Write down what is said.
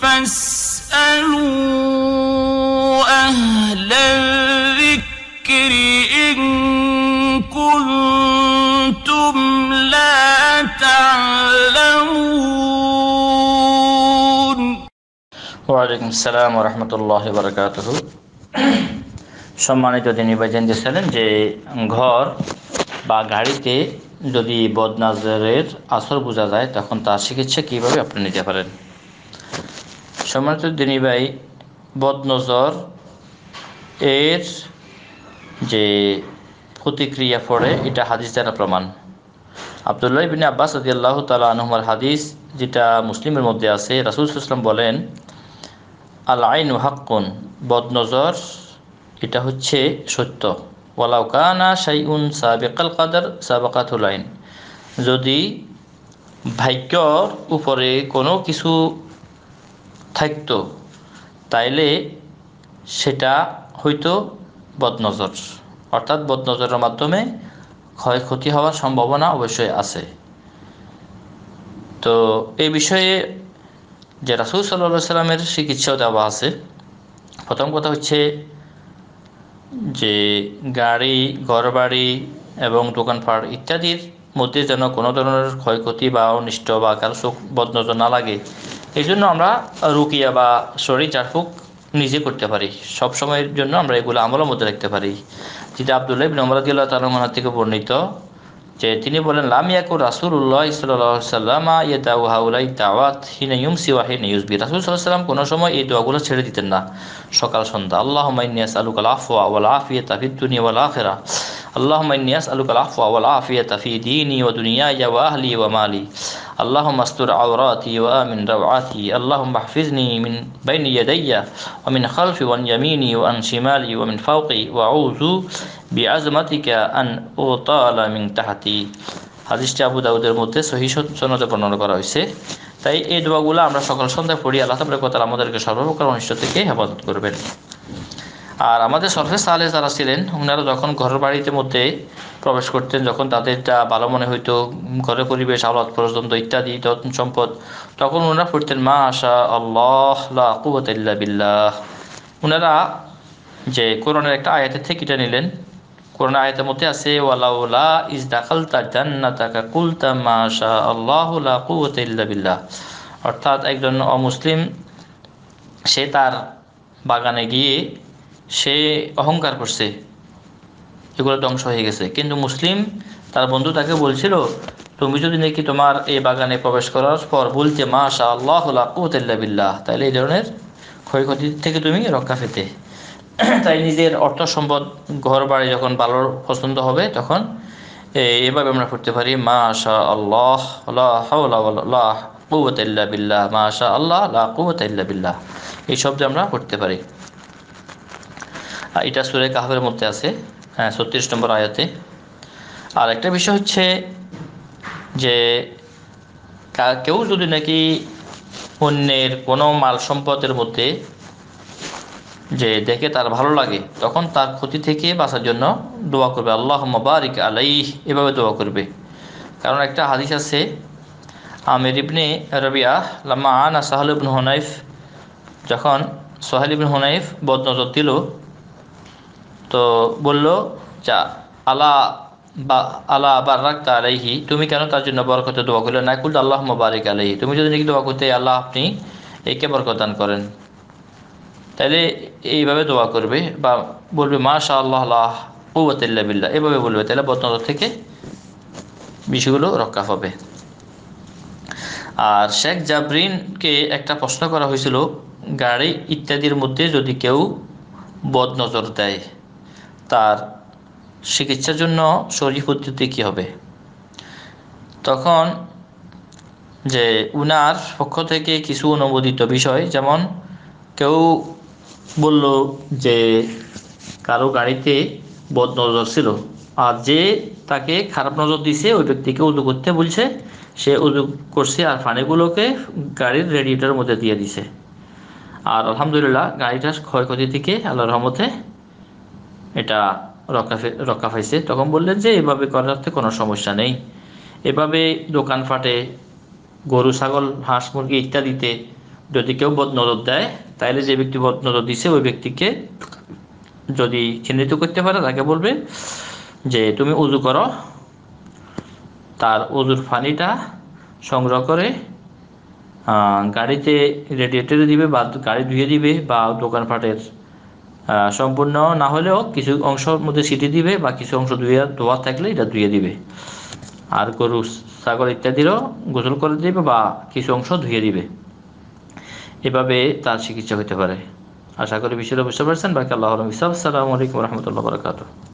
فاسألوا أهل الذكر إن كنتم لا تعلمون وعليكم السلام ورحمة الله وبركاته সম্মানিত তিনি বেজেন দিয়েছিলেন যে ঘর বা গাড়িতে যদি বদনাজরের আসর বোঝা যায় তখন তার চিকিৎসা কীভাবে আপনি নিতে পারেন সম্মানিত দিনী ভাই বদনজর এর যে প্রতিক্রিয়া পড়ে এটা হাদিস দ্বারা প্রমাণ আবদুল্লাহ বিন আব্বাস আদি আল্লাহ তালা আনহমার হাদিস যেটা মুসলিমের মধ্যে আছে রাসুল ইসলাম বলেন আল আইন হাক্কুন বদনজর এটা হচ্ছে সত্য ওয়ালাউ কানা সাইউন সাবেকাল কাদার সাবাকাতুল আইন যদি ভাগ্যর উপরে কোনো কিছু থাকত তাইলে সেটা হয়তো বদনজর অর্থাৎ বদনজরের মাধ্যমে ক্ষয়ক্ষতি হওয়ার সম্ভাবনা অবশ্যই আছে তো এই বিষয়ে যে রাসুল সাল্লা সাল্লামের চিকিৎসাও দেওয়া আছে প্রথম কথা হচ্ছে যে গাড়ি ঘরবাড়ি এবং দোকানপাট ইত্যাদির মধ্যে যেন কোনো ধরনের ক্ষয়ক্ষতি বা অনিষ্ট বা কারো চোখ বদনজর না লাগে এই জন্য আমরা রুকিয়া বা শরীর চাটফুক নিজে করতে পারি সব সময়ের জন্য আমরা এগুলো আমলের মধ্যে রাখতে পারি যেটা আবদুল্লাহ ইবিন আমরাদিল্লাহ তালমানা থেকে বর্ণিত যে তিনি বলেন লামিয়াকু উল্লাহ সাল্লামা ইয়ে দাউহাউলাই দাওয়াত হিনে ইউম সিওয়া হিনে ইউসবি রাসুল সাল্লাহ সাল্লাম কোনো সময় এই দোয়াগুলো ছেড়ে দিতেন না সকাল সন্ধ্যা আল্লাহ মাইনিয়াস আলুকাল আফওয়া ওয়াল আফিয়া তাফিদ্দুনি ওয়াল আখেরা اللهم إني أسألك العفو والعافية في ديني ودنياي وأهلي ومالي اللهم استر عوراتي وآمن روعاتي اللهم احفظني من بين يدي ومن خلفي وعن يميني وعن شمالي ومن فوقي وأعوذ بعزمتك أن أغتال من تحتي হাদিসটি আবু দাউদের মধ্যে সহি সনদে বর্ণনা করা হয়েছে তাই এই দোয়াগুলো আমরা সকাল সন্ধ্যায় পড়ি আল্লাহ তাবরকতাল আমাদেরকে সর্বপ্রকার অনিষ্ট থেকে হেফাজত করবেন আর আমাদের সরফে সালে যারা ছিলেন ওনারা যখন ঘরের বাড়িতে মধ্যে প্রবেশ করতেন যখন তাদেরটা ভালো মনে হইতো ঘরের পরিবেশ আওলাদ পর্যন্ত ইত্যাদি যত্ন সম্পদ তখন ওনারা পড়তেন মা আশা আল্লাহ বিল্লাহ ওনারা যে কোরআনের একটা আয়াতের থেকে নিলেন কোরআন আয়াতের মধ্যে আছে ওয়ালাউলা ইজ দাখাল তার কুলতা মা আশা আল্লাহ কুবতাল্লা বিল্লাহ অর্থাৎ একজন অমুসলিম সে তার বাগানে গিয়ে সে অহংকার করছে এগুলো ধ্বংস হয়ে গেছে কিন্তু মুসলিম তার বন্ধু তাকে বলছিল তুমি যদি নাকি তোমার এই বাগানে প্রবেশ করার পর বলতে মা শাহ আল্লাহ বিল্লাহ তাহলে এই ধরনের ক্ষয়ক্ষতি থেকে তুমি রক্ষা পেতে তাই নিজের অর্থ সম্পদ ঘর বাড়ি যখন ভালোর পছন্দ হবে তখন এভাবে আমরা করতে পারি মা শাহ আল্লাহ বিল্লাহ মা শাহ আল্লাহ বিল্লাহ এই শব্দ আমরা করতে পারি এটা সুরে কাহাবের মধ্যে আছে হ্যাঁ ছত্রিশ নম্বর আয়াতে আর একটা বিষয় হচ্ছে যে কেউ যদি নাকি অন্যের কোনো মাল সম্পদের মধ্যে যে দেখে তার ভালো লাগে তখন তার ক্ষতি থেকে বাঁচার জন্য দোয়া করবে আল্লাহ মবারিক আলাই এভাবে দোয়া করবে কারণ একটা হাদিস আছে আমির ইবনে রবিয়া লামা আনা সাহাল ইবন হুনাইফ যখন সোহেল ইবন হুনাইফ বদনজর দিল তো বলল যা আলা বা আল্লাহ আবার রাখতা আলাইহি তুমি কেন তার জন্য বরকত দোয়া করলে না করলে আল্লাহ মুবারিক আলাইহি তুমি যদি নাকি দোয়া করতে আল্লাহ আপনি একে বরকদান করেন তাহলে এইভাবে দোয়া করবে বা বলবে মা শাহ আল্লাহ আল্লাহ কুয়াতিল্লা বিল্লা এভাবে বলবে তাহলে বদনত থেকে বিষয়গুলো রক্ষা হবে আর শেখ জাবরিনকে একটা প্রশ্ন করা হয়েছিল গাড়ি ইত্যাদির মধ্যে যদি কেউ বদনজর দেয় তার চিকিৎসার জন্য শরীর পদ্ধতি কী হবে তখন যে উনার পক্ষ থেকে কিছু অনুমোদিত বিষয় যেমন কেউ বলল যে কারো গাড়িতে বদ নজর ছিল আর যে তাকে খারাপ নজর দিছে ওই ব্যক্তিকে উদু করতে বলছে সে উদু করছে আর ফানিগুলোকে গাড়ির রেডিয়েটার মধ্যে দিয়ে দিছে আর আলহামদুলিল্লাহ গাড়িটার ক্ষয়ক্ষতি থেকে আল্লাহ রহমতে এটা রক্ষা রক্ষা পাইছে তখন বললেন যে এভাবে করাতে কোনো সমস্যা নেই এভাবে দোকানপাটে গরু ছাগল হাঁস মুরগি ইত্যাদিতে যদি কেউ বদনজর দেয় তাহলে যে ব্যক্তি বদনজর দিছে ওই ব্যক্তিকে যদি চিহ্নিত করতে পারে তাকে বলবে যে তুমি উজু করো তার উজুর পানিটা সংগ্রহ করে গাড়িতে রেডিয়েটারে দিবে বা গাড়ি ধুয়ে দিবে বা ফাটের সম্পূর্ণ না হলেও কিছু অংশের মধ্যে সিটি দিবে বা কিছু অংশ ধুয়ে ধোয়া থাকলে এটা ধুয়ে দিবে আর গরু ছাগল ইত্যাদিরও গোসল করে দিবে বা কিছু অংশ ধুয়ে দিবে এভাবে তার চিকিৎসা হতে পারে আশা করি বিষয়টা বুঝতে পারছেন বাকি আল্লাহ আলম ইসাব আসসালামু আলাইকুম রহমতুল্লাহ বরকাতু